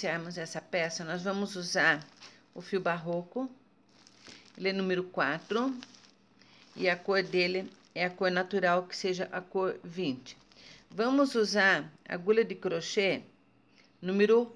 iniciarmos essa peça, nós vamos usar o fio barroco, ele é número 4, e a cor dele é a cor natural, que seja a cor 20. Vamos usar agulha de crochê número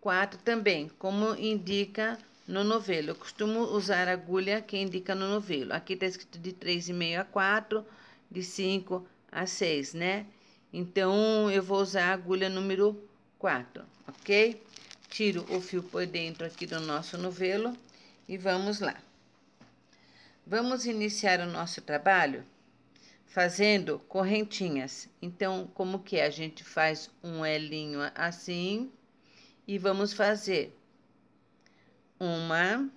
4 também, como indica no novelo. Eu costumo usar agulha que indica no novelo. Aqui tá escrito de 3,5 a 4, de 5 a 6, né? Então, eu vou usar a agulha número 4, ok? Tiro o fio por dentro aqui do nosso novelo e vamos lá. Vamos iniciar o nosso trabalho fazendo correntinhas. Então, como que é? A gente faz um elinho assim e vamos fazer uma,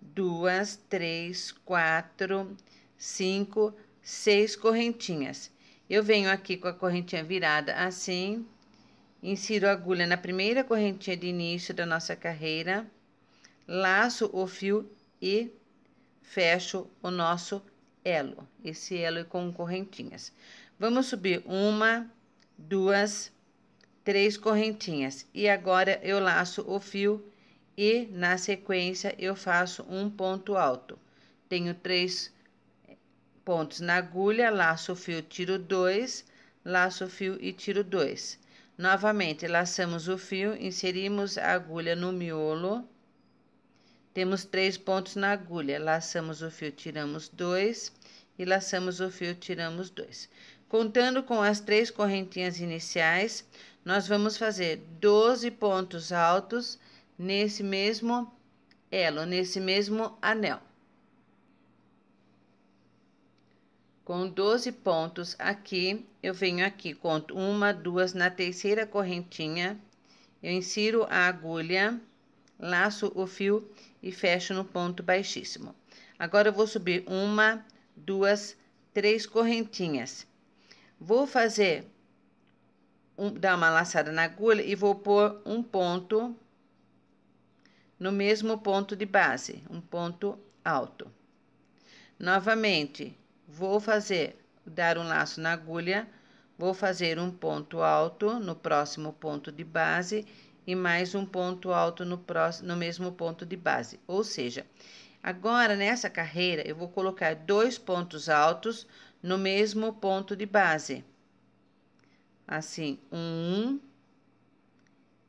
duas, três, quatro, cinco, seis correntinhas. Eu venho aqui com a correntinha virada assim, Insiro a agulha na primeira correntinha de início da nossa carreira, laço o fio e fecho o nosso elo, esse elo com correntinhas. Vamos subir uma, duas, três correntinhas. E agora eu laço o fio e na sequência eu faço um ponto alto. Tenho três pontos na agulha, laço o fio, tiro dois, laço o fio e tiro dois. Novamente, laçamos o fio, inserimos a agulha no miolo. Temos três pontos na agulha, laçamos o fio, tiramos dois e laçamos o fio, tiramos dois. Contando com as três correntinhas iniciais, nós vamos fazer 12 pontos altos nesse mesmo elo, nesse mesmo anel. com 12 pontos aqui, eu venho aqui, conto uma, duas, na terceira correntinha, eu insiro a agulha, laço o fio e fecho no ponto baixíssimo. Agora, eu vou subir uma, duas, três correntinhas. Vou fazer, um, dar uma laçada na agulha e vou pôr um ponto no mesmo ponto de base, um ponto alto. Novamente, Vou fazer, dar um laço na agulha, vou fazer um ponto alto no próximo ponto de base e mais um ponto alto no, próximo, no mesmo ponto de base. Ou seja, agora nessa carreira eu vou colocar dois pontos altos no mesmo ponto de base. Assim, um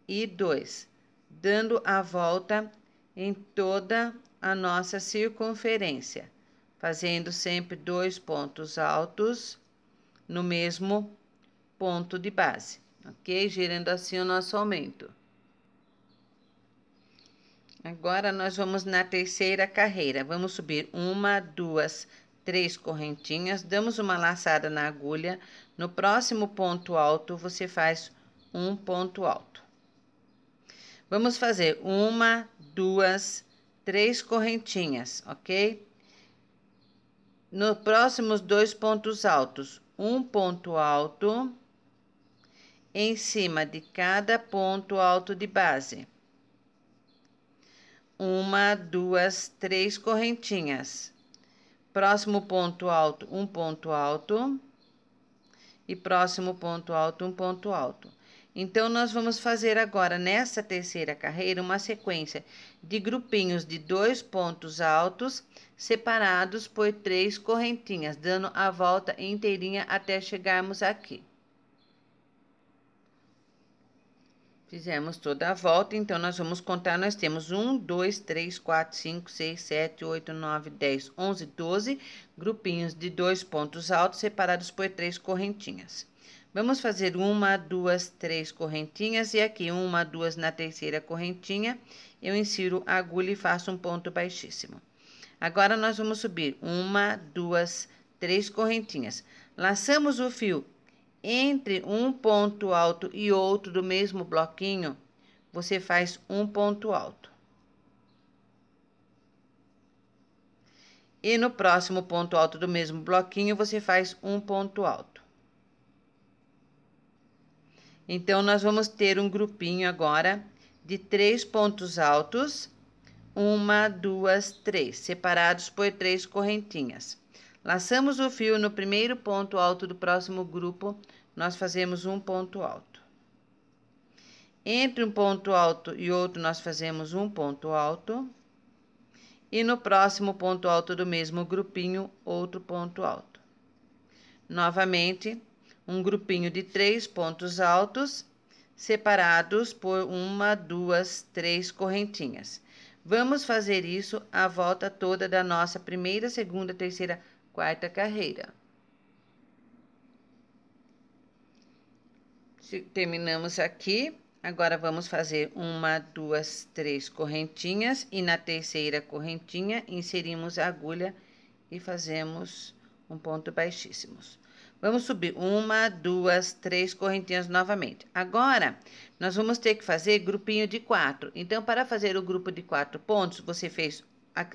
e dois, dando a volta em toda a nossa circunferência fazendo sempre dois pontos altos no mesmo ponto de base, ok? Girando assim o nosso aumento. Agora, nós vamos na terceira carreira. Vamos subir uma, duas, três correntinhas, damos uma laçada na agulha. No próximo ponto alto, você faz um ponto alto. Vamos fazer uma, duas, três correntinhas, ok? Nos próximos dois pontos altos, um ponto alto em cima de cada ponto alto de base. Uma, duas, três correntinhas. Próximo ponto alto, um ponto alto. E próximo ponto alto, um ponto alto. Então, nós vamos fazer agora, nessa terceira carreira, uma sequência de grupinhos de dois pontos altos separados por três correntinhas, dando a volta inteirinha até chegarmos aqui. Fizemos toda a volta, então, nós vamos contar, nós temos 1, 2, 3, 4, 5, 6, 7, 8, 9, 10, 11, 12 grupinhos de dois pontos altos separados por três correntinhas. Vamos fazer uma, duas, três correntinhas e aqui uma, duas na terceira correntinha, eu insiro a agulha e faço um ponto baixíssimo. Agora, nós vamos subir uma, duas, três correntinhas. Laçamos o fio entre um ponto alto e outro do mesmo bloquinho, você faz um ponto alto. E no próximo ponto alto do mesmo bloquinho, você faz um ponto alto. Então, nós vamos ter um grupinho agora de três pontos altos, uma, duas, três, separados por três correntinhas. Laçamos o fio no primeiro ponto alto do próximo grupo, nós fazemos um ponto alto. Entre um ponto alto e outro, nós fazemos um ponto alto. E no próximo ponto alto do mesmo grupinho, outro ponto alto. Novamente, um grupinho de três pontos altos separados por uma, duas, três correntinhas. Vamos fazer isso a volta toda da nossa primeira, segunda, terceira, quarta carreira. Terminamos aqui. Agora, vamos fazer uma, duas, três correntinhas e na terceira correntinha inserimos a agulha e fazemos um ponto baixíssimos. Vamos subir uma, duas, três correntinhas novamente. Agora, nós vamos ter que fazer grupinho de quatro. Então, para fazer o grupo de quatro pontos, você fez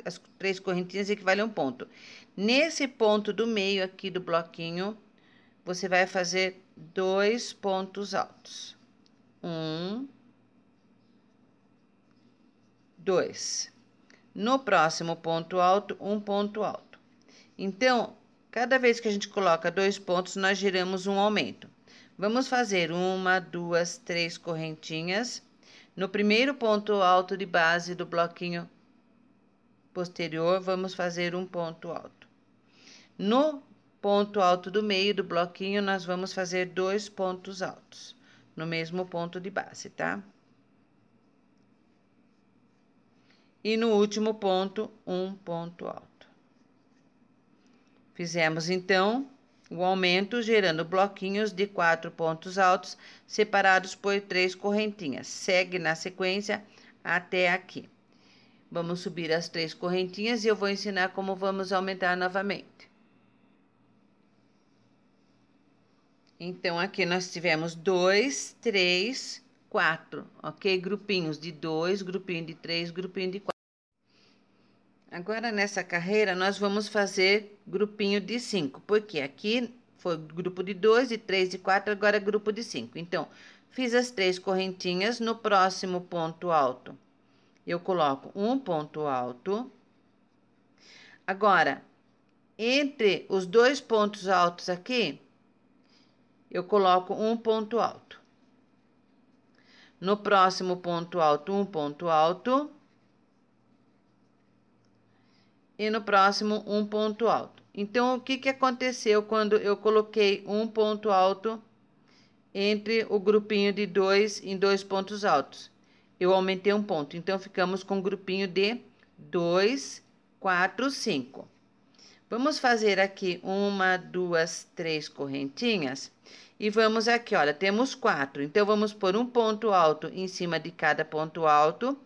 as três correntinhas equivale a um ponto. Nesse ponto do meio aqui do bloquinho, você vai fazer dois pontos altos. Um, dois. No próximo ponto alto, um ponto alto. Então, Cada vez que a gente coloca dois pontos, nós giramos um aumento. Vamos fazer uma, duas, três correntinhas. No primeiro ponto alto de base do bloquinho posterior, vamos fazer um ponto alto. No ponto alto do meio do bloquinho, nós vamos fazer dois pontos altos no mesmo ponto de base, tá? E no último ponto, um ponto alto. Fizemos então o aumento gerando bloquinhos de quatro pontos altos separados por três correntinhas. Segue na sequência até aqui. Vamos subir as três correntinhas e eu vou ensinar como vamos aumentar novamente. Então, aqui nós tivemos dois, três, quatro, ok? Grupinhos de dois, grupinho de três, grupinho de quatro. Agora, nessa carreira, nós vamos fazer grupinho de cinco, porque aqui foi grupo de dois, de três, de quatro, agora é grupo de cinco. Então, fiz as três correntinhas, no próximo ponto alto, eu coloco um ponto alto. Agora, entre os dois pontos altos aqui, eu coloco um ponto alto. No próximo ponto alto, um ponto alto e no próximo um ponto alto. Então, o que, que aconteceu quando eu coloquei um ponto alto entre o grupinho de dois em dois pontos altos? Eu aumentei um ponto, então ficamos com um grupinho de 2, 4, 5. Vamos fazer aqui uma, duas, três correntinhas e vamos aqui, olha, temos quatro. Então, vamos pôr um ponto alto em cima de cada ponto alto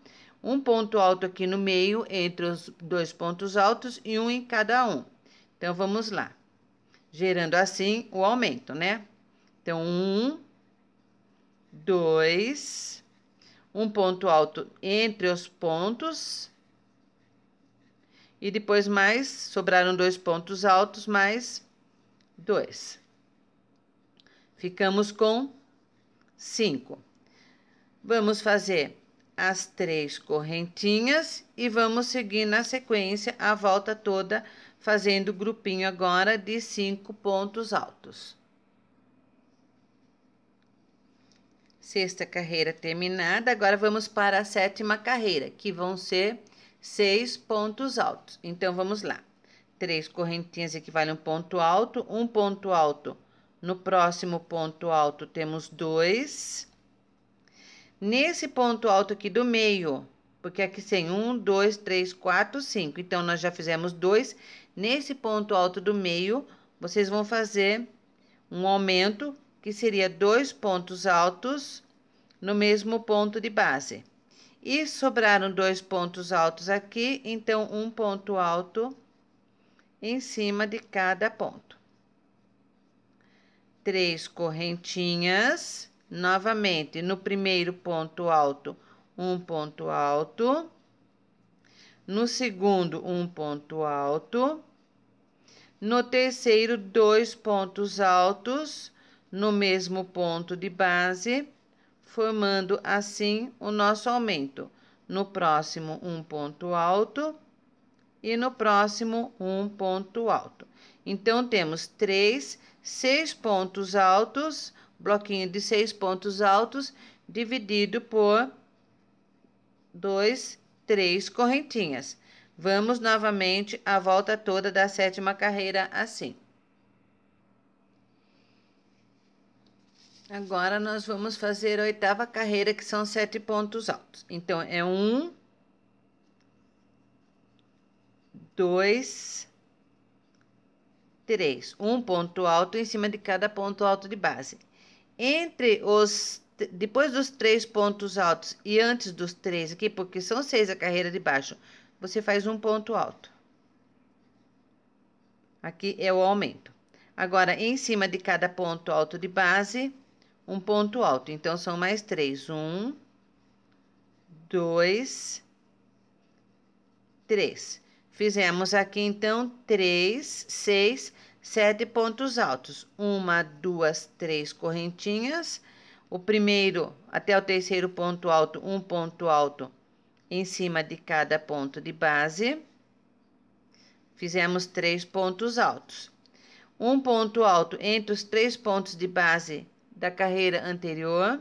um ponto alto aqui no meio, entre os dois pontos altos e um em cada um. Então, vamos lá. Gerando assim o aumento, né? Então, um, dois, um ponto alto entre os pontos. E depois mais, sobraram dois pontos altos, mais dois. Ficamos com cinco. Vamos fazer as três correntinhas e vamos seguir na sequência a volta toda, fazendo grupinho agora de cinco pontos altos. Sexta carreira terminada, agora vamos para a sétima carreira, que vão ser seis pontos altos. Então, vamos lá. Três correntinhas equivale a um ponto alto, um ponto alto. No próximo ponto alto, temos dois nesse ponto alto aqui do meio, porque aqui tem um, dois, três, quatro, cinco. Então, nós já fizemos dois. Nesse ponto alto do meio, vocês vão fazer um aumento, que seria dois pontos altos no mesmo ponto de base. E sobraram dois pontos altos aqui, então, um ponto alto em cima de cada ponto. Três correntinhas Novamente, no primeiro ponto alto, um ponto alto. No segundo, um ponto alto. No terceiro, dois pontos altos no mesmo ponto de base, formando assim o nosso aumento. No próximo, um ponto alto e no próximo, um ponto alto. Então, temos três, seis pontos altos bloquinho de seis pontos altos dividido por dois, três correntinhas. Vamos novamente a volta toda da sétima carreira assim. Agora, nós vamos fazer a oitava carreira, que são sete pontos altos. Então, é um, dois, três. Um ponto alto em cima de cada ponto alto de base. Entre os depois dos três pontos altos e antes dos três aqui, porque são seis a carreira de baixo, você faz um ponto alto. Aqui é o aumento. Agora, em cima de cada ponto alto de base, um ponto alto. Então, são mais três. Um, dois, três. Fizemos aqui, então, três, seis, sete pontos altos. Uma, duas, três correntinhas. O primeiro até o terceiro ponto alto, um ponto alto em cima de cada ponto de base. Fizemos três pontos altos. Um ponto alto entre os três pontos de base da carreira anterior.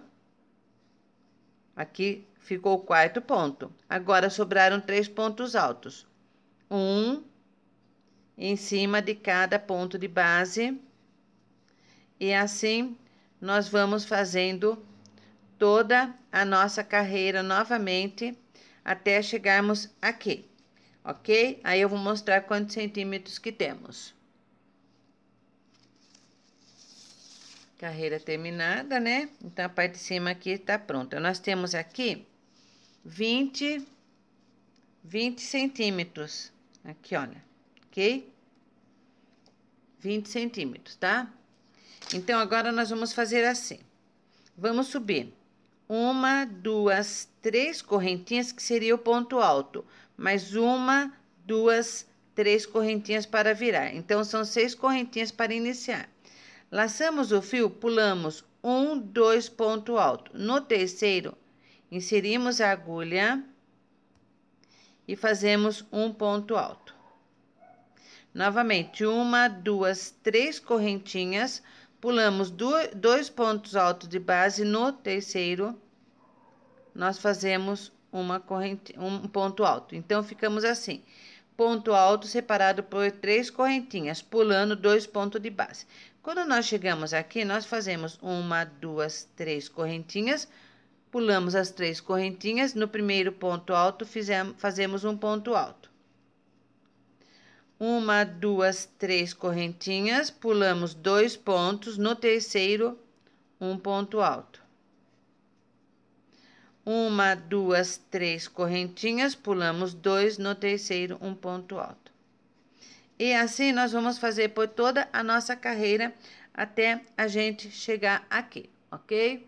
Aqui ficou o quarto ponto. Agora sobraram três pontos altos. Um, em cima de cada ponto de base. E assim nós vamos fazendo toda a nossa carreira novamente até chegarmos aqui, ok? Aí eu vou mostrar quantos centímetros que temos. Carreira terminada, né? Então, a parte de cima aqui tá pronta. Nós temos aqui 20, 20 centímetros. Aqui, olha ok? 20 centímetros, tá? Então, agora nós vamos fazer assim. Vamos subir uma, duas, três correntinhas, que seria o ponto alto. Mais uma, duas, três correntinhas para virar. Então, são seis correntinhas para iniciar. Laçamos o fio, pulamos um, dois ponto alto. No terceiro, inserimos a agulha e fazemos um ponto alto. Novamente, uma, duas, três correntinhas. Pulamos dois pontos altos de base. No terceiro, nós fazemos uma corrente, um ponto alto. Então, ficamos assim. Ponto alto separado por três correntinhas, pulando dois pontos de base. Quando nós chegamos aqui, nós fazemos uma, duas, três correntinhas, pulamos as três correntinhas. No primeiro ponto alto, fizemos, fazemos um ponto alto uma, duas, três correntinhas, pulamos dois pontos, no terceiro, um ponto alto. Uma, duas, três correntinhas, pulamos dois, no terceiro, um ponto alto. E assim nós vamos fazer por toda a nossa carreira até a gente chegar aqui, ok?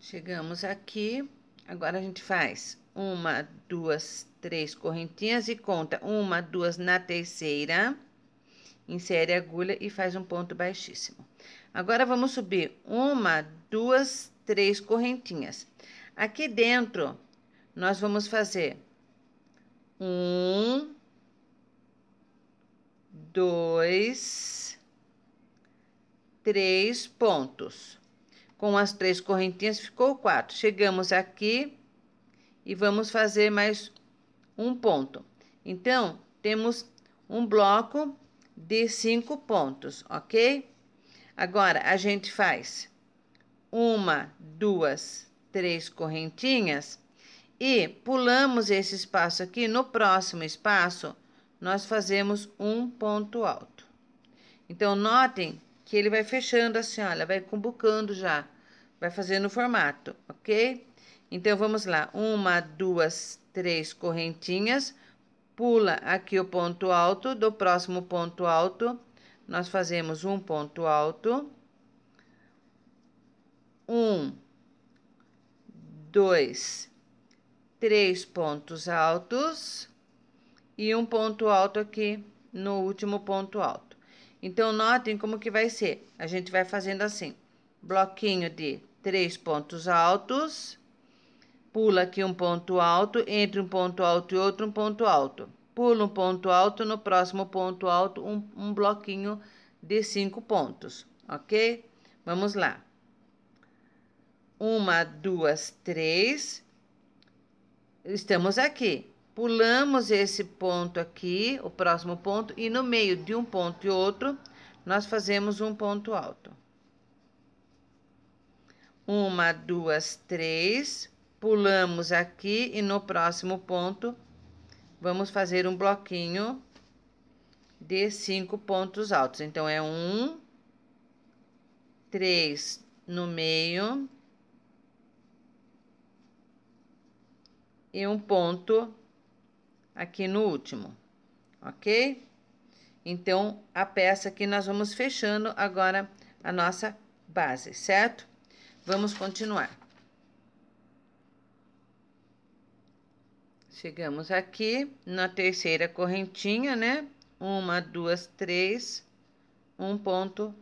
Chegamos aqui, agora a gente faz uma, duas, três correntinhas e conta uma, duas na terceira. Insere a agulha e faz um ponto baixíssimo. Agora, vamos subir uma, duas, três correntinhas. Aqui dentro, nós vamos fazer um, dois, três pontos. Com as três correntinhas ficou quatro. Chegamos aqui e vamos fazer mais um ponto. Então, temos um bloco de cinco pontos, ok? Agora, a gente faz uma, duas, três correntinhas e pulamos esse espaço aqui. No próximo espaço, nós fazemos um ponto alto. Então, notem que ele vai fechando assim, olha, vai cumbucando já, vai fazendo o formato, ok? Então, vamos lá. Uma, duas, três correntinhas. Pula aqui o ponto alto. Do próximo ponto alto, nós fazemos um ponto alto. Um, dois, três pontos altos. E um ponto alto aqui no último ponto alto. Então, notem como que vai ser. A gente vai fazendo assim. Bloquinho de três pontos altos Pula aqui um ponto alto, entre um ponto alto e outro, um ponto alto. Pula um ponto alto, no próximo ponto alto, um, um bloquinho de cinco pontos, ok? Vamos lá. Uma, duas, três. Estamos aqui. Pulamos esse ponto aqui, o próximo ponto, e no meio de um ponto e outro, nós fazemos um ponto alto. Uma, duas, três pulamos aqui e no próximo ponto vamos fazer um bloquinho de cinco pontos altos. Então, é um, três no meio e um ponto aqui no último, ok? Então, a peça que nós vamos fechando agora a nossa base, certo? Vamos continuar. Chegamos aqui na terceira correntinha, né? Uma, duas, três, um ponto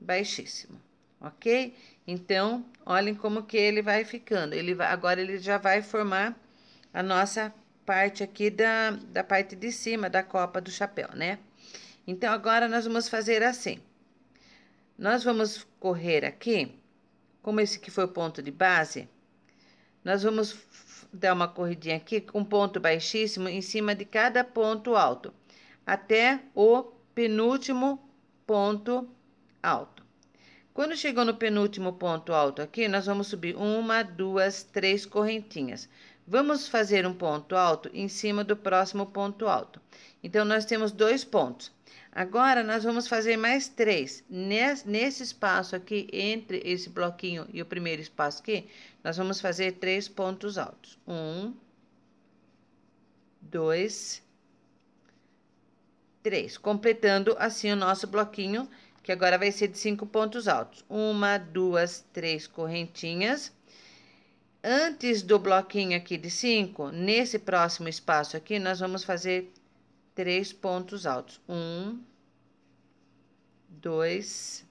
baixíssimo, ok? Então, olhem como que ele vai ficando. Ele vai, agora ele já vai formar a nossa parte aqui da, da parte de cima da copa do chapéu, né? Então, agora nós vamos fazer assim. Nós vamos correr aqui, como esse que foi o ponto de base, nós vamos dar uma corridinha aqui com um ponto baixíssimo em cima de cada ponto alto, até o penúltimo ponto alto. Quando chegou no penúltimo ponto alto aqui, nós vamos subir uma, duas, três correntinhas. Vamos fazer um ponto alto em cima do próximo ponto alto. Então, nós temos dois pontos. Agora, nós vamos fazer mais três. Nesse espaço aqui, entre esse bloquinho e o primeiro espaço aqui, nós vamos fazer três pontos altos. Um, dois, três. Completando, assim, o nosso bloquinho, que agora vai ser de cinco pontos altos. Uma, duas, três correntinhas. Antes do bloquinho aqui de cinco, nesse próximo espaço aqui, nós vamos fazer três pontos altos. Um, dois,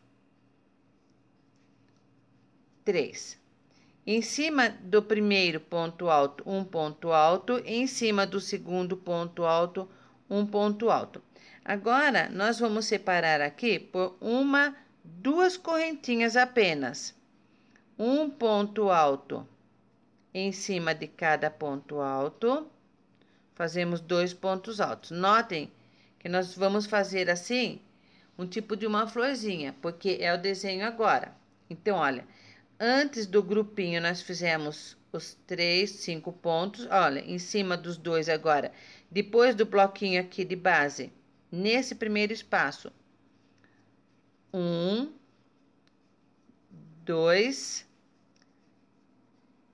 três. Em cima do primeiro ponto alto, um ponto alto. Em cima do segundo ponto alto, um ponto alto. Agora, nós vamos separar aqui por uma, duas correntinhas apenas. Um ponto alto em cima de cada ponto alto Fazemos dois pontos altos. Notem que nós vamos fazer assim, um tipo de uma florzinha, porque é o desenho agora. Então, olha, antes do grupinho nós fizemos os três, cinco pontos, olha, em cima dos dois agora. Depois do bloquinho aqui de base, nesse primeiro espaço. Um, dois,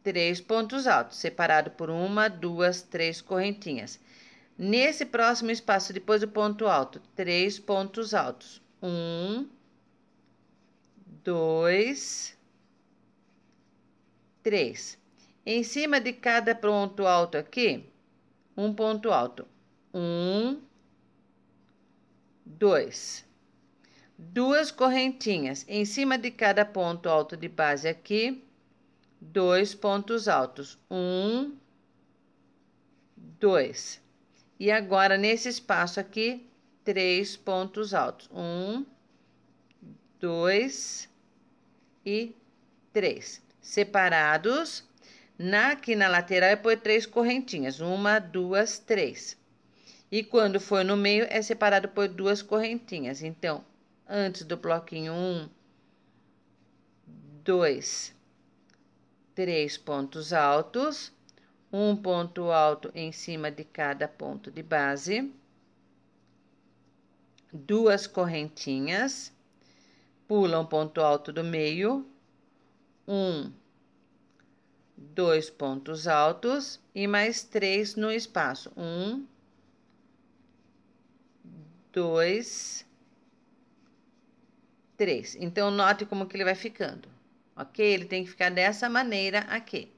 três pontos altos, separado por uma, duas, três correntinhas. Nesse próximo espaço, depois do ponto alto, três pontos altos. Um, dois, três. Em cima de cada ponto alto aqui, um ponto alto. Um, dois. Duas correntinhas em cima de cada ponto alto de base aqui dois pontos altos. Um, dois. E agora, nesse espaço aqui, três pontos altos. Um, dois e três. Separados. Na, aqui na lateral é por três correntinhas. Uma, duas, três. E quando for no meio, é separado por duas correntinhas. Então, antes do bloquinho, um, dois três pontos altos, um ponto alto em cima de cada ponto de base, duas correntinhas, pula um ponto alto do meio, um, dois pontos altos e mais três no espaço. Um, dois, três. Então, note como que ele vai ficando ok? Ele tem que ficar dessa maneira aqui.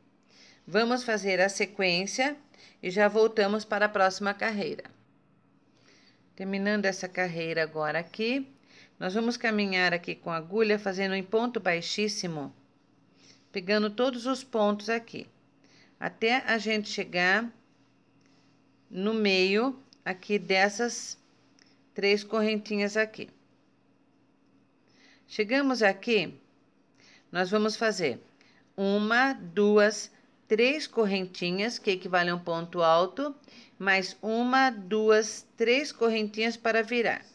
Vamos fazer a sequência e já voltamos para a próxima carreira. Terminando essa carreira agora aqui, nós vamos caminhar aqui com a agulha fazendo em ponto baixíssimo, pegando todos os pontos aqui, até a gente chegar no meio aqui dessas três correntinhas aqui. Chegamos aqui, nós vamos fazer uma, duas, três correntinhas, que equivale a um ponto alto, mais uma, duas, três correntinhas para virar.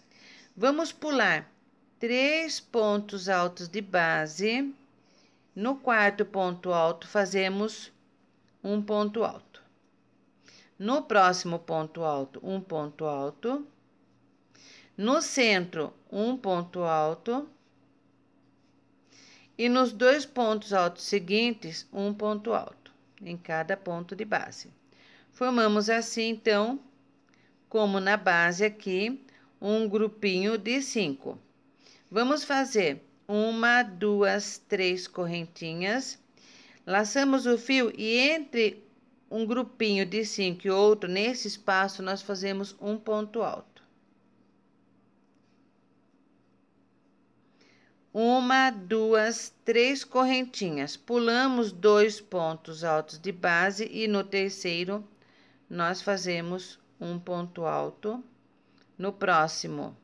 Vamos pular três pontos altos de base. No quarto ponto alto, fazemos um ponto alto. No próximo ponto alto, um ponto alto. No centro, um ponto alto e nos dois pontos altos seguintes, um ponto alto em cada ponto de base. Formamos assim, então, como na base aqui, um grupinho de cinco. Vamos fazer uma, duas, três correntinhas. Laçamos o fio e entre um grupinho de cinco e outro, nesse espaço, nós fazemos um ponto alto. Uma, duas, três correntinhas. Pulamos dois pontos altos de base e no terceiro nós fazemos um ponto alto. No próximo,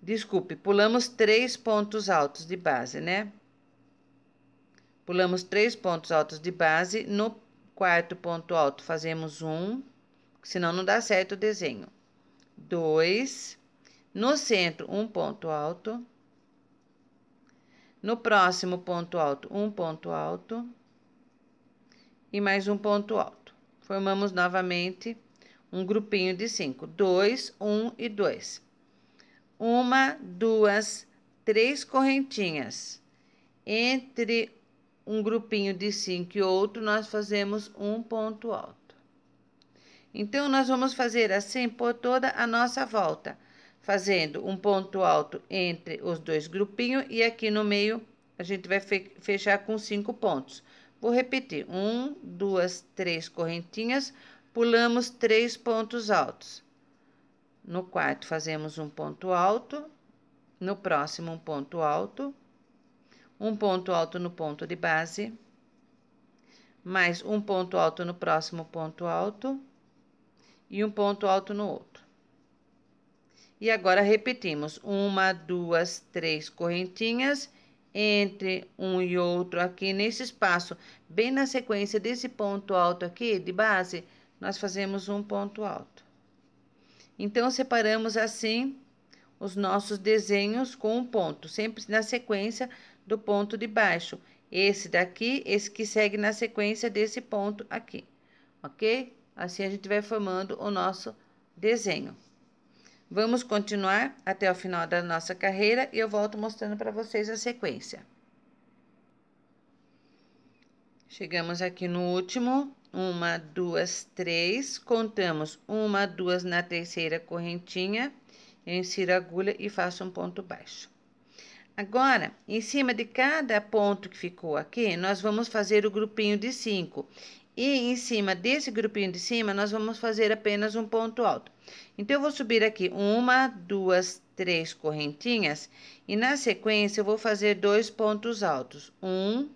desculpe, pulamos três pontos altos de base, né? Pulamos três pontos altos de base. No quarto ponto alto, fazemos um, senão não dá certo o desenho. Dois. No centro, um ponto alto. No próximo ponto alto, um ponto alto e mais um ponto alto. Formamos novamente um grupinho de cinco: dois, um e dois. Uma, duas, três correntinhas. Entre um grupinho de cinco e outro, nós fazemos um ponto alto. Então, nós vamos fazer assim por toda a nossa volta fazendo um ponto alto entre os dois grupinhos e aqui no meio a gente vai fechar com cinco pontos. Vou repetir: um, duas, três correntinhas, pulamos três pontos altos. No quarto, fazemos um ponto alto, no próximo, um ponto alto, um ponto alto no ponto de base, mais um ponto alto no próximo ponto alto e um ponto alto no outro. E agora repetimos: uma, duas, três correntinhas entre um e outro aqui nesse espaço, bem na sequência desse ponto alto aqui de base, nós fazemos um ponto alto. Então separamos assim os nossos desenhos com um ponto, sempre na sequência do ponto de baixo. Esse daqui, esse que segue na sequência desse ponto aqui, ok? Assim a gente vai formando o nosso desenho. Vamos continuar até o final da nossa carreira e eu volto mostrando para vocês a sequência. Chegamos aqui no último, uma, duas, três, contamos uma, duas na terceira correntinha, eu insiro a agulha e faço um ponto baixo. Agora, em cima de cada ponto que ficou aqui, nós vamos fazer o grupinho de cinco. E em cima desse grupinho de cima, nós vamos fazer apenas um ponto alto. Então, eu vou subir aqui uma, duas, três correntinhas e na sequência eu vou fazer dois pontos altos. Um,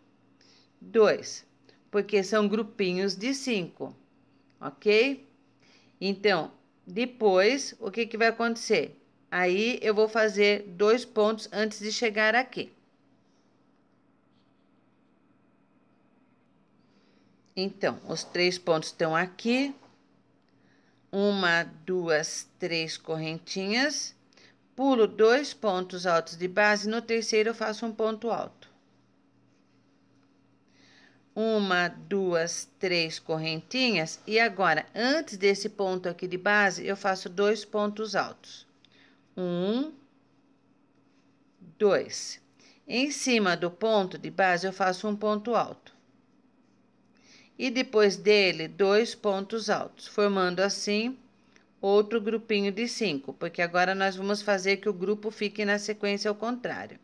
dois, porque são grupinhos de cinco, ok? Então, depois, o que, que vai acontecer? Aí, eu vou fazer dois pontos antes de chegar aqui. Então, os três pontos estão aqui, uma, duas, três correntinhas, pulo dois pontos altos de base, no terceiro eu faço um ponto alto. Uma, duas, três correntinhas, e agora, antes desse ponto aqui de base, eu faço dois pontos altos. Um, dois. Em cima do ponto de base, eu faço um ponto alto e depois dele dois pontos altos, formando assim outro grupinho de cinco, porque agora nós vamos fazer que o grupo fique na sequência ao contrário.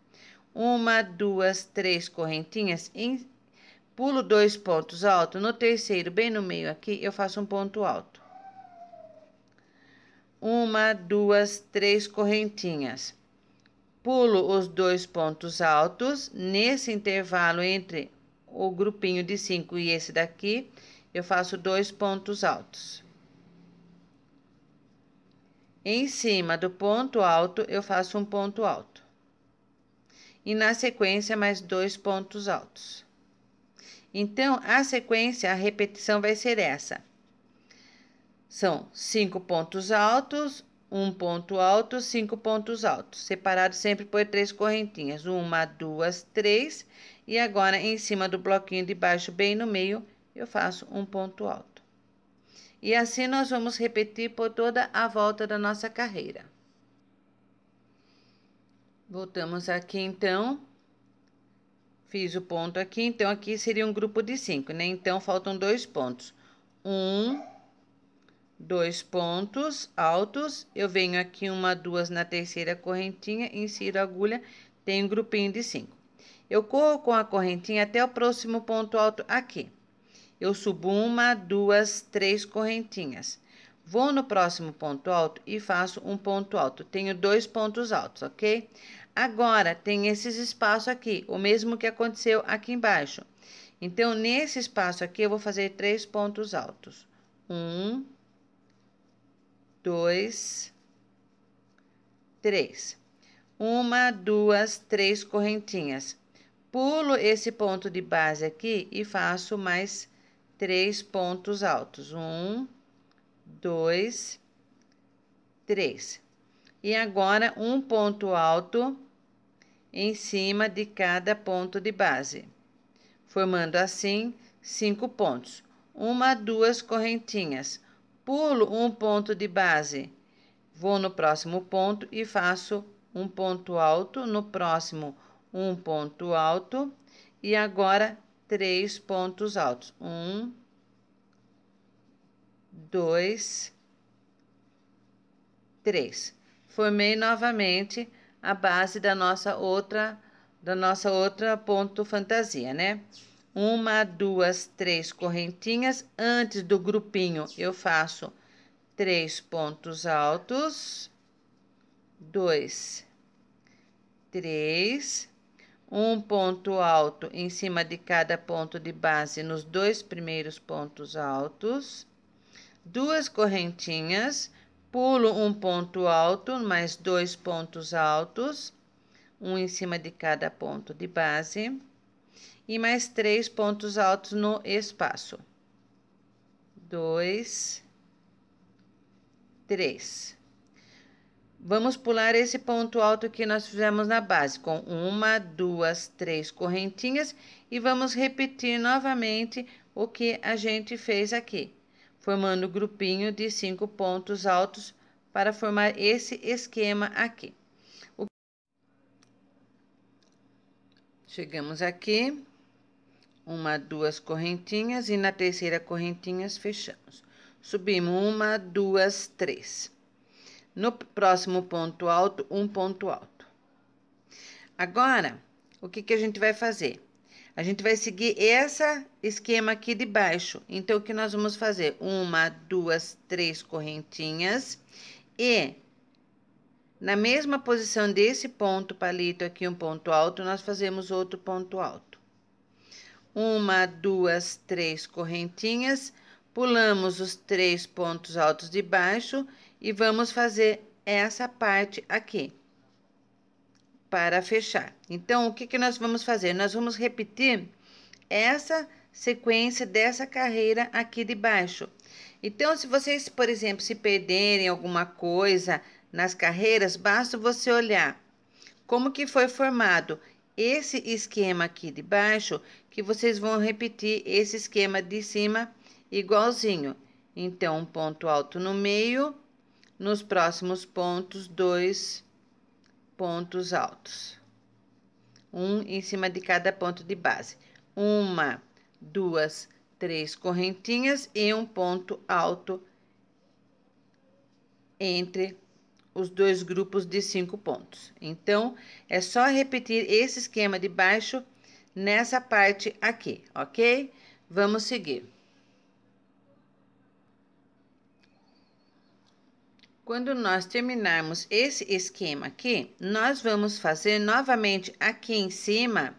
Uma, duas, três correntinhas, em, pulo dois pontos altos, no terceiro, bem no meio aqui, eu faço um ponto alto. Uma, duas, três correntinhas. Pulo os dois pontos altos, nesse intervalo entre o grupinho de cinco e esse daqui, eu faço dois pontos altos. Em cima do ponto alto, eu faço um ponto alto. E na sequência, mais dois pontos altos. Então, a sequência, a repetição vai ser essa. São cinco pontos altos, um ponto alto, cinco pontos altos, separados sempre por três correntinhas. Uma, duas, três e agora, em cima do bloquinho de baixo, bem no meio, eu faço um ponto alto. E assim nós vamos repetir por toda a volta da nossa carreira. Voltamos aqui então. Fiz o ponto aqui, então aqui seria um grupo de cinco, né? Então faltam dois pontos. Um, dois pontos altos. Eu venho aqui uma, duas na terceira correntinha, insiro a agulha, tem um grupinho de cinco. Eu corro com a correntinha até o próximo ponto alto aqui. Eu subo uma, duas, três correntinhas. Vou no próximo ponto alto e faço um ponto alto. Tenho dois pontos altos, ok? Agora, tem esses espaços aqui, o mesmo que aconteceu aqui embaixo. Então, nesse espaço aqui, eu vou fazer três pontos altos. Um, dois, três. Uma, duas, três correntinhas. Pulo esse ponto de base aqui e faço mais três pontos altos. Um, dois, três. E agora, um ponto alto em cima de cada ponto de base, formando assim cinco pontos. Uma, duas correntinhas. Pulo um ponto de base, vou no próximo ponto e faço um ponto alto no próximo ponto um ponto alto e agora três pontos altos. Um, dois, três. Formei novamente a base da nossa outra da nossa outra ponto fantasia, né? Uma, duas, três correntinhas antes do grupinho. Eu faço três pontos altos, dois, três um ponto alto em cima de cada ponto de base nos dois primeiros pontos altos, duas correntinhas, pulo um ponto alto, mais dois pontos altos, um em cima de cada ponto de base, e mais três pontos altos no espaço. Dois, três. Vamos pular esse ponto alto que nós fizemos na base, com uma, duas, três correntinhas, e vamos repetir novamente o que a gente fez aqui, formando o grupinho de cinco pontos altos para formar esse esquema aqui. O... Chegamos aqui, uma, duas correntinhas, e na terceira correntinhas fechamos. Subimos uma, duas, três no próximo ponto alto, um ponto alto. Agora, o que, que a gente vai fazer? A gente vai seguir esse esquema aqui de baixo. Então, o que nós vamos fazer? Uma, duas, três correntinhas. E na mesma posição desse ponto palito aqui, um ponto alto, nós fazemos outro ponto alto. Uma, duas, três correntinhas. Pulamos os três pontos altos de baixo e vamos fazer essa parte aqui para fechar. Então, o que, que nós vamos fazer? Nós vamos repetir essa sequência dessa carreira aqui de baixo. Então, se vocês, por exemplo, se perderem alguma coisa nas carreiras, basta você olhar como que foi formado esse esquema aqui de baixo, que vocês vão repetir esse esquema de cima igualzinho. Então, um ponto alto no meio, nos próximos pontos dois pontos altos. Um em cima de cada ponto de base. Uma, duas, três correntinhas e um ponto alto entre os dois grupos de cinco pontos. Então, é só repetir esse esquema de baixo nessa parte aqui, ok? Vamos seguir. Quando nós terminarmos esse esquema aqui, nós vamos fazer novamente aqui em cima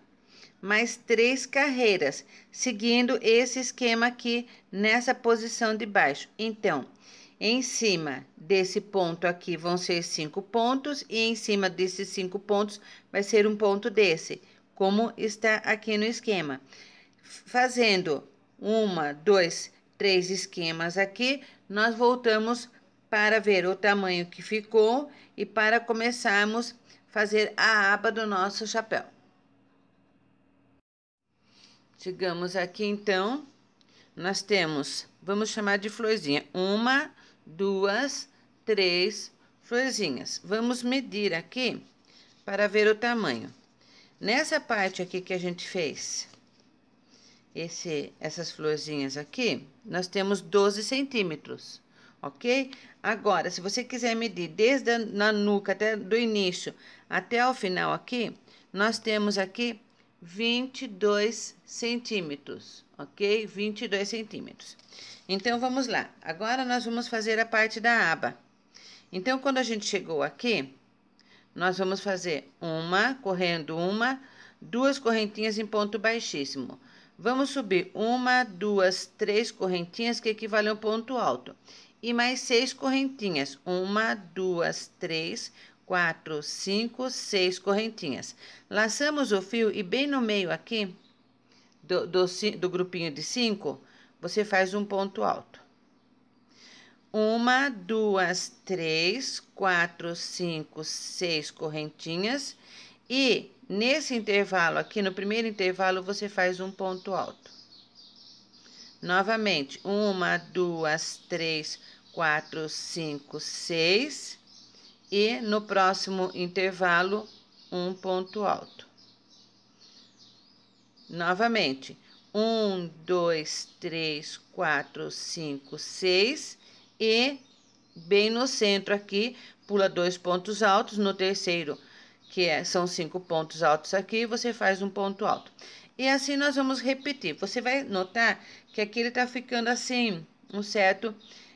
mais três carreiras, seguindo esse esquema aqui nessa posição de baixo. Então, em cima desse ponto aqui vão ser cinco pontos e em cima desses cinco pontos vai ser um ponto desse, como está aqui no esquema. Fazendo uma, dois, três esquemas aqui, nós voltamos para ver o tamanho que ficou e para começarmos a fazer a aba do nosso chapéu. Chegamos aqui então, nós temos, vamos chamar de florzinha, uma, duas, três florzinhas. Vamos medir aqui para ver o tamanho. Nessa parte aqui que a gente fez esse, essas florzinhas aqui, nós temos 12 centímetros ok? Agora, se você quiser medir desde a, na nuca até do início até o final aqui, nós temos aqui 22 centímetros, ok? 22 centímetros. Então, vamos lá. Agora, nós vamos fazer a parte da aba. Então, quando a gente chegou aqui, nós vamos fazer uma, correndo uma, duas correntinhas em ponto baixíssimo. Vamos subir uma, duas, três correntinhas, que equivale a um ponto alto e mais seis correntinhas. Uma, duas, três, quatro, cinco, seis correntinhas. Laçamos o fio e bem no meio aqui do, do, do grupinho de cinco, você faz um ponto alto. Uma, duas, três, quatro, cinco, seis correntinhas. E nesse intervalo aqui, no primeiro intervalo, você faz um ponto alto. Novamente, uma, duas, três, quatro, cinco, seis. E no próximo intervalo, um ponto alto. Novamente, um, dois, três, quatro, cinco, seis. E bem no centro aqui, pula dois pontos altos. No terceiro, que é, são cinco pontos altos aqui, você faz um ponto alto. E assim nós vamos repetir. Você vai notar que aqui ele tá ficando assim, um certo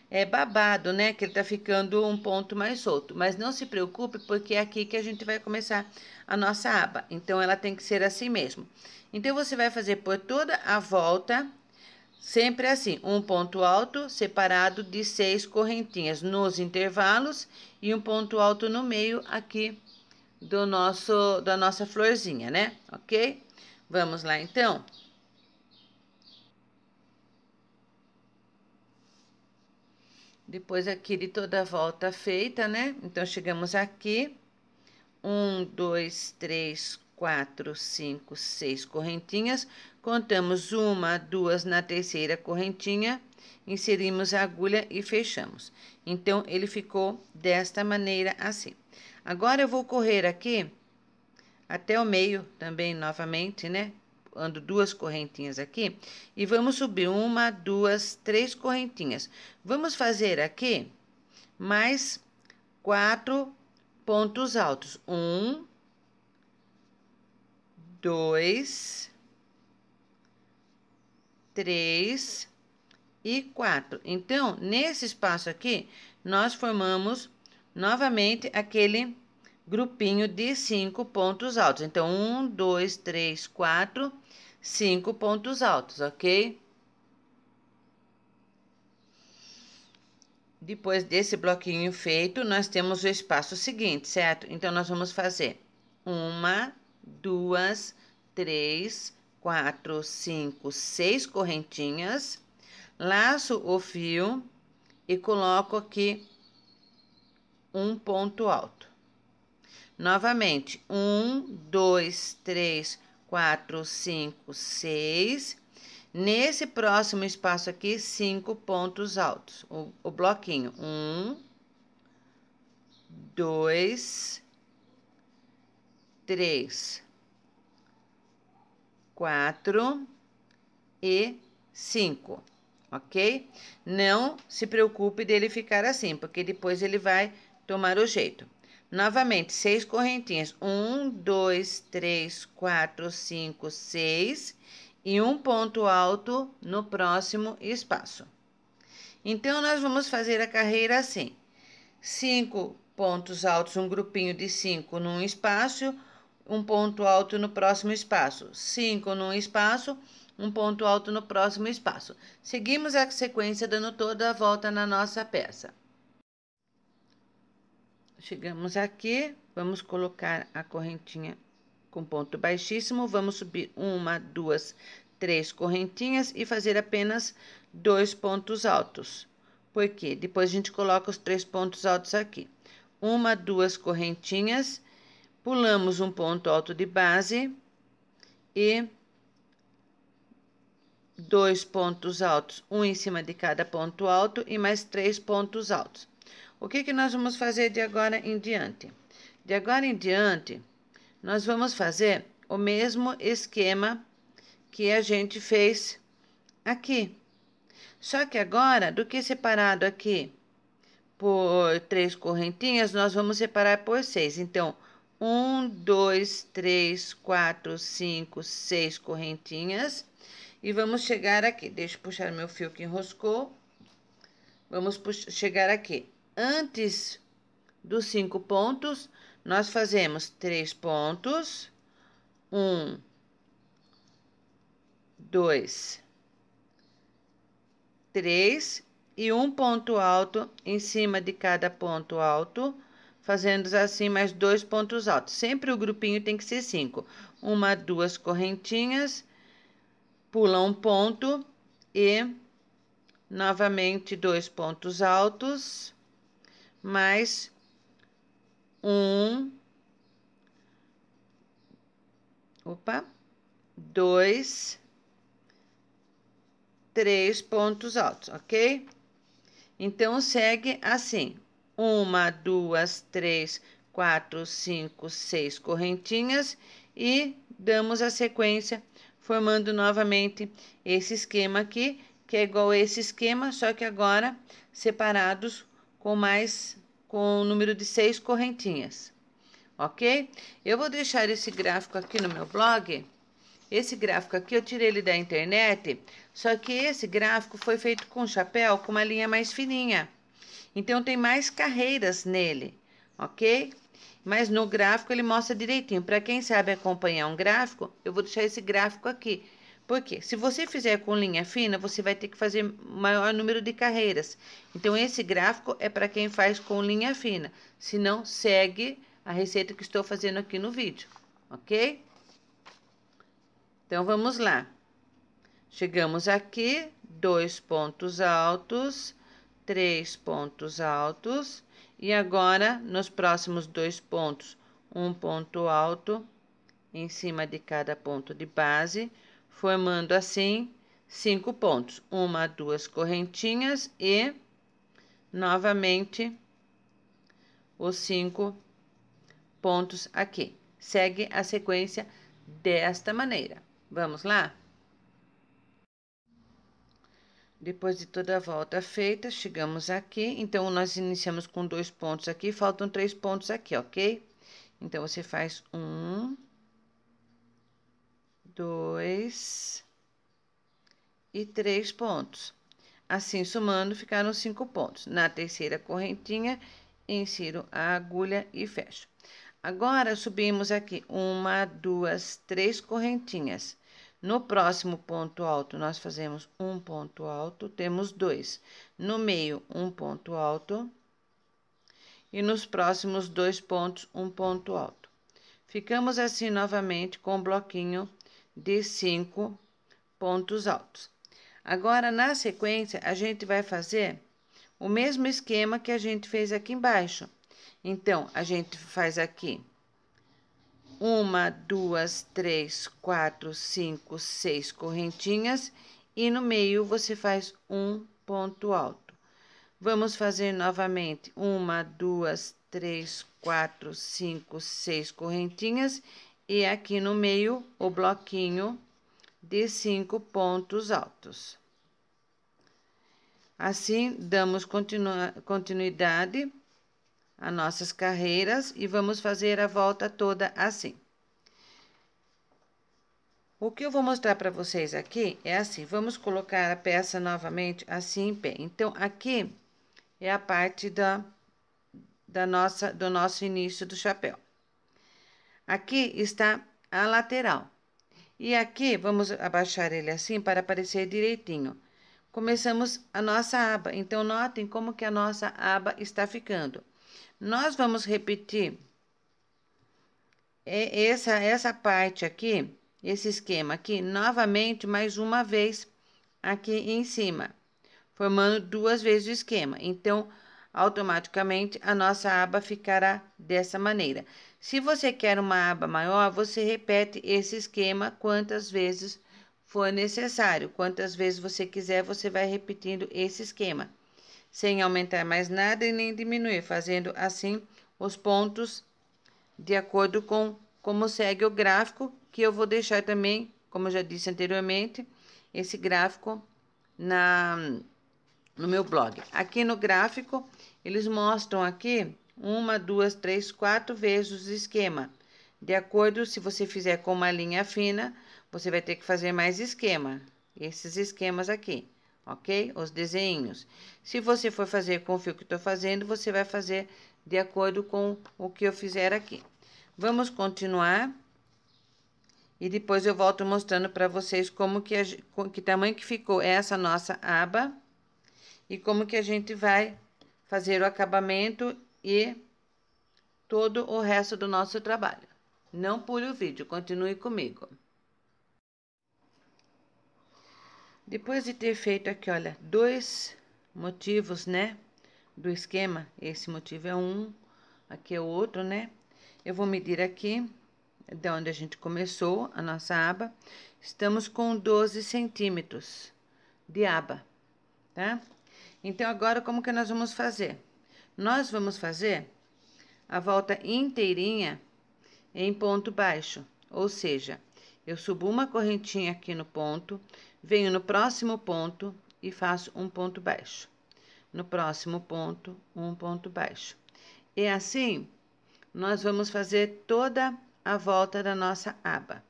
é, babado, né? Que ele tá ficando um ponto mais solto. Mas não se preocupe, porque é aqui que a gente vai começar a nossa aba. Então, ela tem que ser assim mesmo. Então, você vai fazer por toda a volta, sempre assim. Um ponto alto separado de seis correntinhas nos intervalos e um ponto alto no meio aqui do nosso, da nossa florzinha, né? Ok? Vamos lá então? Depois aqui de toda a volta feita, né? Então, chegamos aqui. Um, dois, três, quatro, cinco, seis correntinhas. Contamos uma, duas na terceira correntinha. Inserimos a agulha e fechamos. Então, ele ficou desta maneira assim. Agora, eu vou correr aqui até o meio também novamente, né? ando duas correntinhas aqui e vamos subir uma, duas, três correntinhas. Vamos fazer aqui mais quatro pontos altos. Um, dois, três e quatro. Então, nesse espaço aqui, nós formamos novamente aquele grupinho de cinco pontos altos. Então, um, dois, três, quatro, cinco pontos altos, ok? Depois desse bloquinho feito, nós temos o espaço seguinte, certo? Então, nós vamos fazer uma, duas, três, quatro, cinco, seis correntinhas, laço o fio e coloco aqui um ponto alto. Novamente, um, dois, três, quatro, cinco, seis. Nesse próximo espaço aqui, cinco pontos altos. O, o bloquinho, um, dois, três, quatro e cinco, ok? Não se preocupe dele ficar assim, porque depois ele vai tomar o jeito. Novamente, seis correntinhas. Um, dois, três, quatro, cinco, seis. E um ponto alto no próximo espaço. Então, nós vamos fazer a carreira assim. Cinco pontos altos, um grupinho de cinco num espaço. Um ponto alto no próximo espaço. Cinco num espaço. Um ponto alto no próximo espaço. Seguimos a sequência dando toda a volta na nossa peça. Chegamos aqui, vamos colocar a correntinha com ponto baixíssimo, vamos subir uma, duas, três correntinhas e fazer apenas dois pontos altos. Porque depois a gente coloca os três pontos altos aqui. Uma, duas correntinhas, pulamos um ponto alto de base e dois pontos altos, um em cima de cada ponto alto e mais três pontos altos. O que, que nós vamos fazer de agora em diante? De agora em diante, nós vamos fazer o mesmo esquema que a gente fez aqui. Só que agora, do que separado aqui por três correntinhas, nós vamos separar por seis. Então, um, dois, três, quatro, cinco, seis correntinhas. E vamos chegar aqui. Deixa eu puxar meu fio que enroscou. Vamos chegar aqui. Antes dos cinco pontos, nós fazemos três pontos. Um, dois, três e um ponto alto em cima de cada ponto alto, fazendo assim mais dois pontos altos. Sempre o grupinho tem que ser cinco. Uma, duas correntinhas, pula um ponto e novamente dois pontos altos mais um, opa, dois, três pontos altos, ok? Então, segue assim: uma, duas, três, quatro, cinco, seis correntinhas e damos a sequência, formando novamente esse esquema aqui, que é igual a esse esquema, só que agora separados com mais com o número de seis correntinhas, ok? Eu vou deixar esse gráfico aqui no meu blog. Esse gráfico aqui eu tirei ele da internet, só que esse gráfico foi feito com chapéu com uma linha mais fininha. Então tem mais carreiras nele, ok? Mas no gráfico ele mostra direitinho. Para quem sabe acompanhar um gráfico, eu vou deixar esse gráfico aqui porque se você fizer com linha fina, você vai ter que fazer maior número de carreiras. Então, esse gráfico é para quem faz com linha fina. Se não, segue a receita que estou fazendo aqui no vídeo, ok? Então, vamos lá. Chegamos aqui, dois pontos altos, três pontos altos. E agora, nos próximos dois pontos, um ponto alto em cima de cada ponto de base formando assim cinco pontos, uma, duas correntinhas e novamente os cinco pontos aqui. Segue a sequência desta maneira. Vamos lá? Depois de toda a volta feita, chegamos aqui. Então, nós iniciamos com dois pontos aqui, faltam três pontos aqui, ok? Então, você faz um, dois e três pontos. Assim, somando, ficaram cinco pontos. Na terceira correntinha, insiro a agulha e fecho. Agora, subimos aqui uma, duas, três correntinhas. No próximo ponto alto, nós fazemos um ponto alto, temos dois. No meio, um ponto alto. E nos próximos dois pontos, um ponto alto. Ficamos assim novamente com o bloquinho de cinco pontos altos. Agora, na sequência, a gente vai fazer o mesmo esquema que a gente fez aqui embaixo. Então, a gente faz aqui uma, duas, três, quatro, cinco, seis correntinhas e no meio você faz um ponto alto. Vamos fazer novamente uma, duas, três, quatro, cinco, seis correntinhas e aqui no meio o bloquinho de cinco pontos altos. Assim, damos continu continuidade às nossas carreiras e vamos fazer a volta toda assim. O que eu vou mostrar para vocês aqui é assim, vamos colocar a peça novamente assim em pé. Então, aqui é a parte da, da nossa, do nosso início do chapéu. Aqui está a lateral. E aqui, vamos abaixar ele assim para aparecer direitinho. Começamos a nossa aba, então notem como que a nossa aba está ficando. Nós vamos repetir essa, essa parte aqui, esse esquema aqui, novamente mais uma vez aqui em cima, formando duas vezes o esquema. Então, automaticamente a nossa aba ficará dessa maneira. Se você quer uma aba maior, você repete esse esquema quantas vezes for necessário. Quantas vezes você quiser, você vai repetindo esse esquema, sem aumentar mais nada e nem diminuir, fazendo assim os pontos de acordo com como segue o gráfico, que eu vou deixar também, como eu já disse anteriormente, esse gráfico na no meu blog. Aqui no gráfico, eles mostram aqui uma, duas, três, quatro vezes o esquema. De acordo, se você fizer com uma linha fina, você vai ter que fazer mais esquema. Esses esquemas aqui, ok? Os desenhos. Se você for fazer com o fio que estou fazendo, você vai fazer de acordo com o que eu fizer aqui. Vamos continuar. E depois eu volto mostrando para vocês como que, a, que tamanho que ficou essa nossa aba e como que a gente vai fazer o acabamento e todo o resto do nosso trabalho. Não pule o vídeo, continue comigo. Depois de ter feito aqui, olha, dois motivos, né, do esquema, esse motivo é um, aqui é outro, né, eu vou medir aqui, da onde a gente começou a nossa aba, estamos com 12 centímetros de aba, tá? Então, agora como que nós vamos fazer? Nós vamos fazer a volta inteirinha em ponto baixo, ou seja, eu subo uma correntinha aqui no ponto, venho no próximo ponto e faço um ponto baixo. No próximo ponto, um ponto baixo. E assim, nós vamos fazer toda a volta da nossa aba.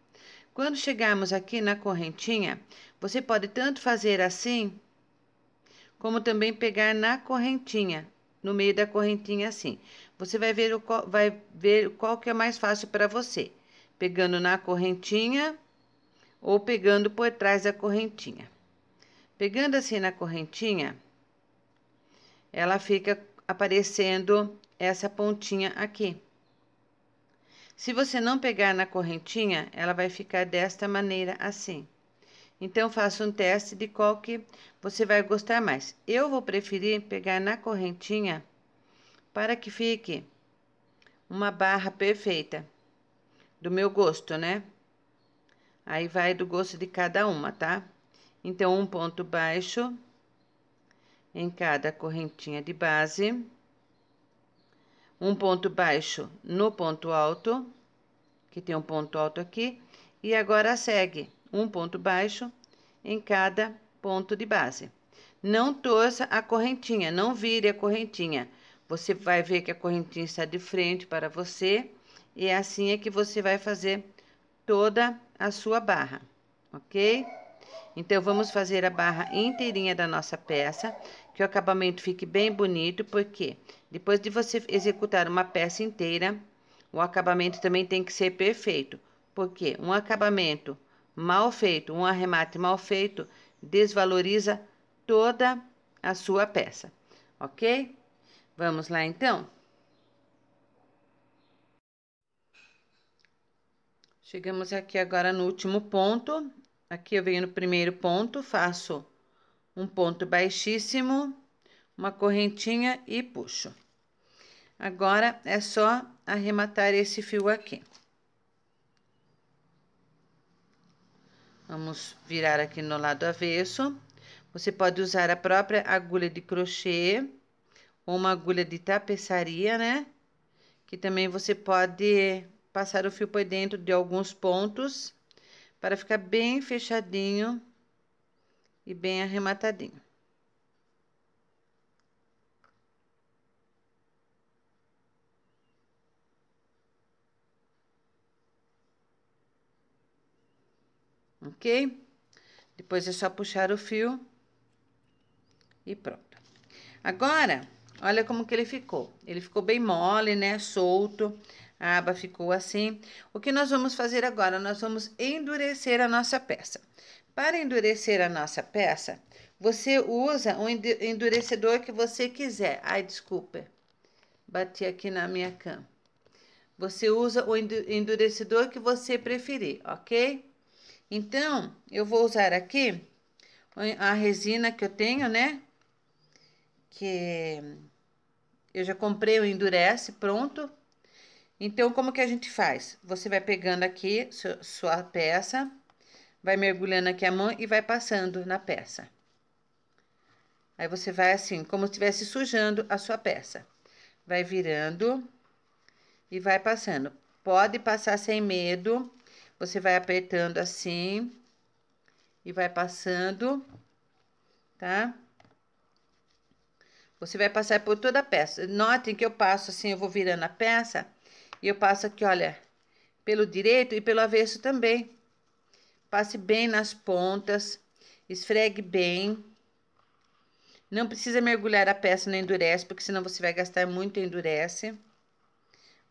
Quando chegarmos aqui na correntinha, você pode tanto fazer assim como também pegar na correntinha, no meio da correntinha assim. Você vai ver, o, vai ver qual que é mais fácil para você, pegando na correntinha ou pegando por trás da correntinha. Pegando assim na correntinha, ela fica aparecendo essa pontinha aqui. Se você não pegar na correntinha, ela vai ficar desta maneira assim. Então, faça um teste de qual que você vai gostar mais. Eu vou preferir pegar na correntinha para que fique uma barra perfeita do meu gosto, né? Aí vai do gosto de cada uma, tá? Então, um ponto baixo em cada correntinha de base, um ponto baixo no ponto alto, que tem um ponto alto aqui, e agora segue um ponto baixo em cada ponto de base. Não torça a correntinha, não vire a correntinha. Você vai ver que a correntinha está de frente para você e é assim é que você vai fazer toda a sua barra, ok? Então, vamos fazer a barra inteirinha da nossa peça, que o acabamento fique bem bonito, porque depois de você executar uma peça inteira, o acabamento também tem que ser perfeito, porque um acabamento mal feito, um arremate mal feito, desvaloriza toda a sua peça, ok? Vamos lá então. Chegamos aqui agora no último ponto. Aqui eu venho no primeiro ponto, faço um ponto baixíssimo, uma correntinha e puxo. Agora é só arrematar esse fio aqui. Vamos virar aqui no lado avesso. Você pode usar a própria agulha de crochê ou uma agulha de tapeçaria, né? Que também você pode passar o fio por dentro de alguns pontos para ficar bem fechadinho e bem arrematadinho. ok? Depois é só puxar o fio e pronto. Agora, olha como que ele ficou. Ele ficou bem mole, né? Solto. A aba ficou assim. O que nós vamos fazer agora? Nós vamos endurecer a nossa peça. Para endurecer a nossa peça, você usa o endurecedor que você quiser. Ai, desculpa. Bati aqui na minha cama. Você usa o endurecedor que você preferir, ok? Então, eu vou usar aqui a resina que eu tenho, né? Que eu já comprei o endurece pronto. Então, como que a gente faz? Você vai pegando aqui sua peça, vai mergulhando aqui a mão e vai passando na peça. Aí você vai assim, como se estivesse sujando a sua peça. Vai virando e vai passando. Pode passar sem medo, você vai apertando assim e vai passando, tá? Você vai passar por toda a peça. Notem que eu passo assim, eu vou virando a peça e eu passo aqui, olha, pelo direito e pelo avesso também. Passe bem nas pontas, esfregue bem. Não precisa mergulhar a peça no endurece, porque senão você vai gastar muito endurece.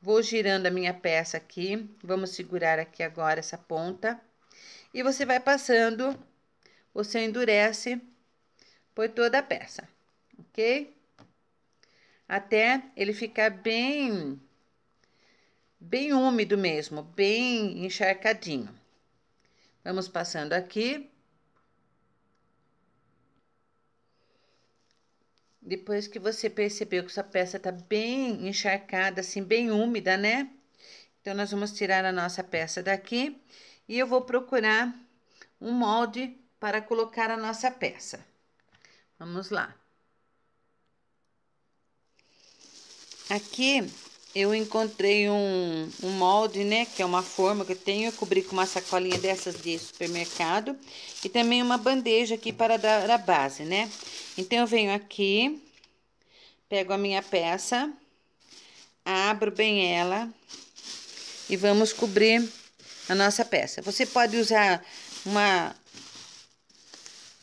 Vou girando a minha peça aqui, vamos segurar aqui agora essa ponta. E você vai passando, você endurece por toda a peça, ok? Até ele ficar bem, bem úmido mesmo, bem encharcadinho. Vamos passando aqui. Depois que você percebeu que sua peça tá bem encharcada, assim, bem úmida, né? Então, nós vamos tirar a nossa peça daqui e eu vou procurar um molde para colocar a nossa peça. Vamos lá. Aqui eu encontrei um, um, molde, né? Que é uma forma que eu tenho. Eu cobri com uma sacolinha dessas de supermercado. E também uma bandeja aqui para dar a base, né? Então, eu venho aqui, pego a minha peça, abro bem ela e vamos cobrir a nossa peça. Você pode usar uma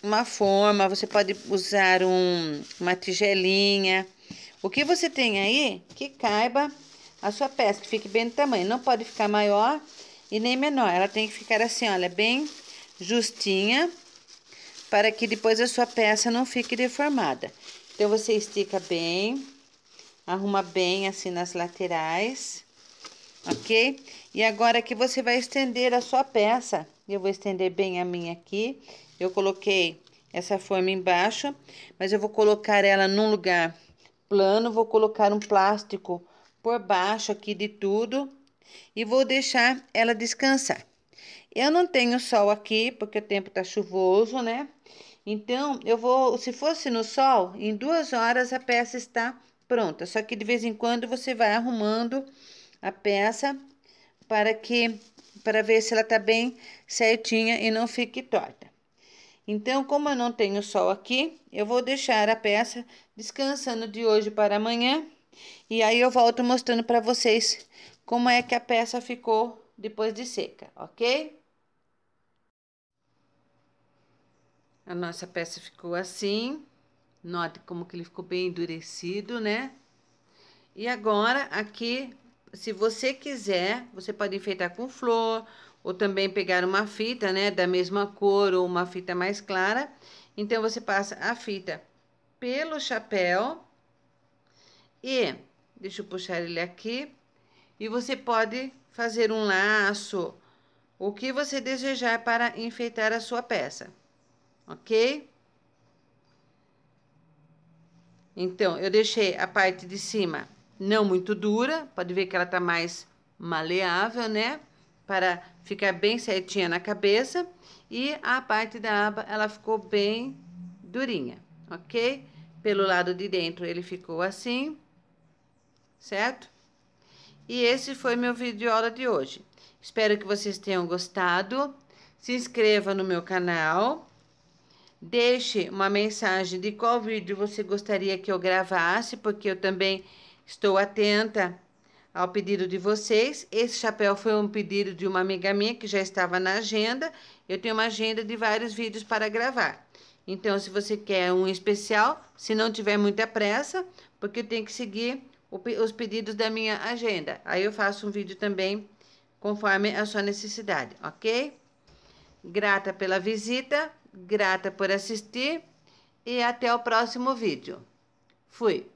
uma forma, você pode usar um, uma tigelinha, o que você tem aí que caiba a sua peça, que fique bem do tamanho. Não pode ficar maior e nem menor. Ela tem que ficar assim, olha, bem justinha, para que depois a sua peça não fique deformada. Então, você estica bem, arruma bem assim nas laterais, ok? E agora que você vai estender a sua peça, eu vou estender bem a minha aqui. Eu coloquei essa forma embaixo, mas eu vou colocar ela num lugar plano, vou colocar um plástico por baixo aqui de tudo e vou deixar ela descansar. Eu não tenho sol aqui, porque o tempo tá chuvoso, né? Então, eu vou, se fosse no sol, em duas horas a peça está pronta. Só que de vez em quando você vai arrumando a peça para que, para ver se ela tá bem certinha e não fique torta. Então, como eu não tenho sol aqui, eu vou deixar a peça descansando de hoje para amanhã. E aí eu volto mostrando para vocês como é que a peça ficou depois de seca, ok? A nossa peça ficou assim. Note como que ele ficou bem endurecido, né? E agora, aqui, se você quiser, você pode enfeitar com flor, ou também pegar uma fita, né, da mesma cor ou uma fita mais clara. Então, você passa a fita pelo chapéu e, deixa eu puxar ele aqui, e você pode fazer um laço, o que você desejar para enfeitar a sua peça, ok? Então, eu deixei a parte de cima não muito dura, pode ver que ela tá mais maleável, né? para ficar bem certinha na cabeça e a parte da aba ela ficou bem durinha, ok? Pelo lado de dentro ele ficou assim, certo? E esse foi meu vídeo aula de hoje. Espero que vocês tenham gostado. Se inscreva no meu canal. Deixe uma mensagem de qual vídeo você gostaria que eu gravasse, porque eu também estou atenta ao pedido de vocês. Esse chapéu foi um pedido de uma amiga minha que já estava na agenda. Eu tenho uma agenda de vários vídeos para gravar. Então, se você quer um especial, se não tiver muita pressa, porque eu tenho que seguir os pedidos da minha agenda. Aí eu faço um vídeo também conforme a sua necessidade, ok? Grata pela visita, grata por assistir e até o próximo vídeo. Fui!